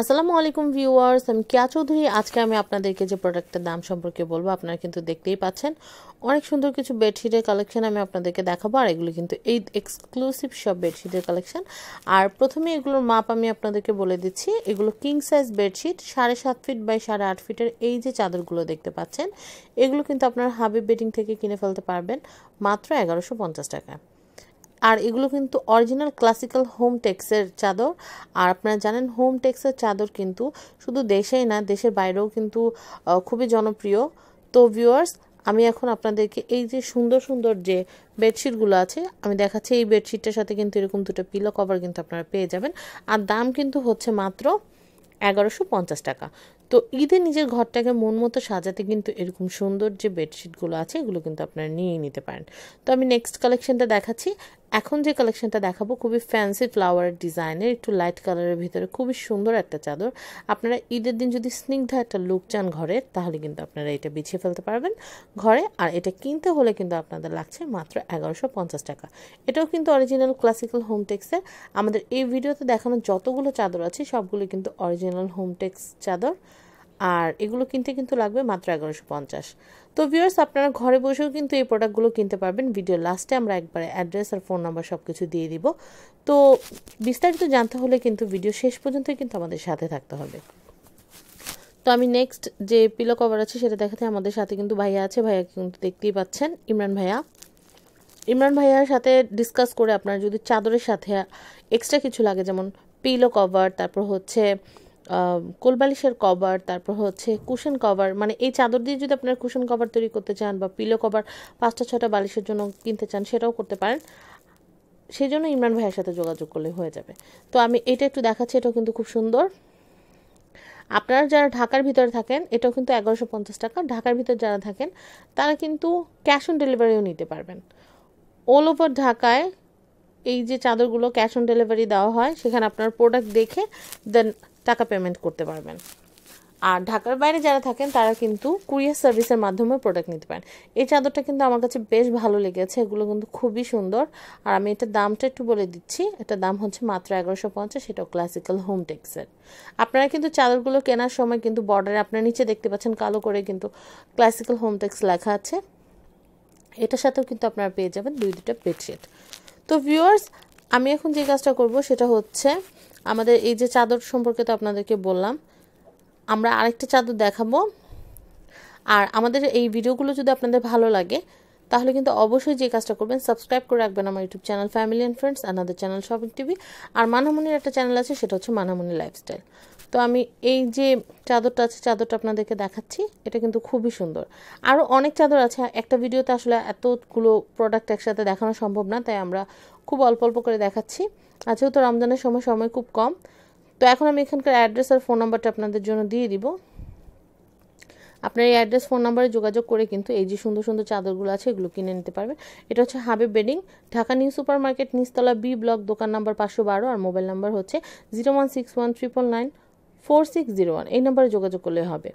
আসসালামু আলাইকুম ভিউয়ার্স আমি কিয়া চৌধুরী আজকে আমি আপনাদেরকে যে প্রোডাক্টের দাম সম্পর্কে বলবো আপনারা কিন্তু দেখতেই পাচ্ছেন অনেক সুন্দর কিছু বেডশিটের কালেকশন আমি আপনাদেরকে দেখাবো আর এগুলো কিন্তু এই এক্সক্লুসিভ সব বেডশিটের কালেকশন আর প্রথমে এগুলোর মাপ আমি আপনাদেরকে বলে দিচ্ছি এগুলো কিং সাইজ বেডশিট সাড়ে সাত ফিট বাই সাড়ে আট ফিটের এই যে চাদরগুলো দেখতে পাচ্ছেন এগুলো কিন্তু আপনার হাবিব বেডিং থেকে কিনে ফেলতে পারবেন মাত্র এগারোশো পঞ্চাশ টাকা আর এগুলো কিন্তু অরিজিনাল ক্লাসিক্যাল হোম টেক্সের চাদর আর আপনারা জানেন হোম টেক্সের চাদর কিন্তু শুধু দেশেই না দেশের বাইরেও কিন্তু খুবই জনপ্রিয় তো ভিউয়ার্স আমি এখন আপনাদেরকে এই যে সুন্দর সুন্দর যে বেডশিটগুলো আছে আমি দেখাচ্ছি এই বেডশিটটার সাথে কিন্তু এরকম দুটো পিলো কভার কিন্তু আপনারা পেয়ে যাবেন আর দাম কিন্তু হচ্ছে মাত্র এগারোশো পঞ্চাশ টাকা তো ঈদে নিজের ঘরটাকে মন মতো সাজাতে কিন্তু এরকম সুন্দর যে বেডশিটগুলো আছে এগুলো কিন্তু আপনারা নিয়ে নিতে পারেন তো আমি নেক্সট কালেকশনটা দেখাচ্ছি এখন যে কালেকশনটা দেখাবো খুবই ফ্যান্সি ফ্লাওয়ার ডিজাইনের একটু লাইট কালারের ভিতরে খুবই সুন্দর একটা চাদর আপনারা ঈদের দিন যদি স্নিগ্ধ একটা লুক চান ঘরে তাহলে কিন্তু আপনারা এটা বিছিয়ে ফেলতে পারবেন ঘরে আর এটা কিনতে হলে কিন্তু আপনাদের লাগছে মাত্র এগারোশো পঞ্চাশ টাকা এটাও কিন্তু অরিজিনাল ক্লাসিক্যাল হোমটেক্সের আমাদের এই ভিডিওতে দেখানো যতগুলো চাদর আছে সবগুলো কিন্তু অরিজিনাল হোমটেক্স চাদর আর এগুলো কিনতে কিন্তু লাগবে মাত্র এগারোশো পঞ্চাশ তো ভিউয়ার্স আপনারা ঘরে বসেও কিন্তু এই প্রোডাক্টগুলো কিনতে পারবেন ভিডিও লাস্টে আমরা একবারে অ্যাড্রেস আর ফোন নাম্বার সব কিছু দিয়ে দিব তো বিস্তারিত জানতে হলে কিন্তু ভিডিও শেষ পর্যন্তই কিন্তু আমাদের সাথে থাকতে হবে তো আমি নেক্সট যে পিলো কভার আছে সেটা দেখাতে আমাদের সাথে কিন্তু ভাইয়া আছে ভাইয়া কিন্তু দেখতেই পাচ্ছেন ইমরান ভাইয়া ইমরান ভাইয়ার সাথে ডিসকাস করে আপনারা যদি চাদরের সাথে এক্সট্রা কিছু লাগে যেমন পিলো কভার তারপর হচ্ছে কোলবালিশের কভার তারপর হচ্ছে কুশন কভার মানে এই চাদর দিয়ে যদি আপনারা কুশন কভার তৈরি করতে চান বা পিলো কভার পাঁচটা ছটা বালিশের জন্য কিনতে চান সেটাও করতে পারেন সেই জন্য ইমরান ভাইয়ের সাথে যোগাযোগ করলে হয়ে যাবে তো আমি এটা একটু দেখাচ্ছি এটাও কিন্তু খুব সুন্দর আপনারা যারা ঢাকার ভিতরে থাকেন এটাও কিন্তু এগারোশো পঞ্চাশ টাকা ঢাকার ভিতরে যারা থাকেন তারা কিন্তু ক্যাশ অন ডেলিভারিও নিতে পারবেন অল ওভার ঢাকায় এই যে চাদরগুলো ক্যাশ অন ডেলিভারি দেওয়া হয় সেখানে আপনার প্রোডাক্ট দেখে দেন টাকা পেমেন্ট করতে পারবেন আর ঢাকার বাইরে যারা থাকেন তারা কিন্তু কুরিয়ার সার্ভিসের মাধ্যমে প্রোডাক্ট নিতে পারেন এই চাদরটা কিন্তু আমার কাছে বেশ ভালো লেগেছে এগুলো কিন্তু খুবই সুন্দর আর আমি এটার দামটা একটু বলে দিচ্ছি এটার দাম হচ্ছে মাত্র এগারোশো পঞ্চাশ সেটাও ক্লাসিক্যাল হোম টেক্সের আপনারা কিন্তু চাদরগুলো কেনার সময় কিন্তু বর্ডারে আপনার নিচে দেখতে পাচ্ছেন কালো করে কিন্তু ক্লাসিক্যাল হোম টেক্স লেখা আছে এটার সাথেও কিন্তু আপনারা পেয়ে যাবেন দুই দুটো বেডশিট তো ভিউয়ার্স আমি এখন যে কাজটা করব সেটা হচ্ছে আমাদের এই যে চাদর সম্পর্কে তো আপনাদেরকে বললাম আমরা আরেকটা চাদর দেখাবো আর আমাদের এই ভিডিওগুলো যদি আপনাদের ভালো লাগে তাহলে কিন্তু অবশ্যই যে কাজটা করবেন সাবস্ক্রাইব করে রাখবেন আমার YouTube channel family and friends আনাদের চ্যানেল শপিং টিভি আর মানামনির একটা চ্যানেল আছে সেটা হচ্ছে মানামনি লাইফস্টাইল তো আমি এই যে চাদরটা আছে চাদরটা আপনাদেরকে দেখাচ্ছি এটা কিন্তু খুবই সুন্দর আরও অনেক চাদর আছে একটা ভিডিওতে আসলে এতগুলো প্রোডাক্ট একসাথে দেখানো সম্ভব না তাই আমরা খুব অল্প অল্প করে দেখাচ্ছি আর তো রমজানের সময় সময় খুব কম তো এখন আমি এখানকার অ্যাড্রেস আর ফোন নাম্বারটা আপনাদের জন্য দিয়ে দিব আপনার এই অ্যাড্রেস ফোন নাম্বারে যোগাযোগ করে কিন্তু এই যে সুন্দর সুন্দর চাদরগুলো আছে এগুলো কিনে নিতে পারবে এটা হচ্ছে Habib bedding Dhaka new super market নিস্তলা বি ব্লক দোকান নাম্বার পাঁচশো বারো আর মোবাইল নাম্বার হচ্ছে zero one six one triple nine four six zero one এই নাম্বারে যোগাযোগ করলে হবে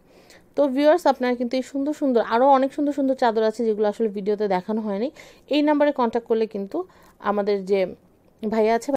তো ভিউয়ার্স আপনারা কিন্তু এই সুন্দর সুন্দর আরও অনেক সুন্দর সুন্দর চাদর আছে যেগুলো আসলে ভিডিওতে দেখানো হয়নি এই নাম্বারে কন্ট্যাক্ট করলে কিন্তু আমাদের যে ভাইয়া আছে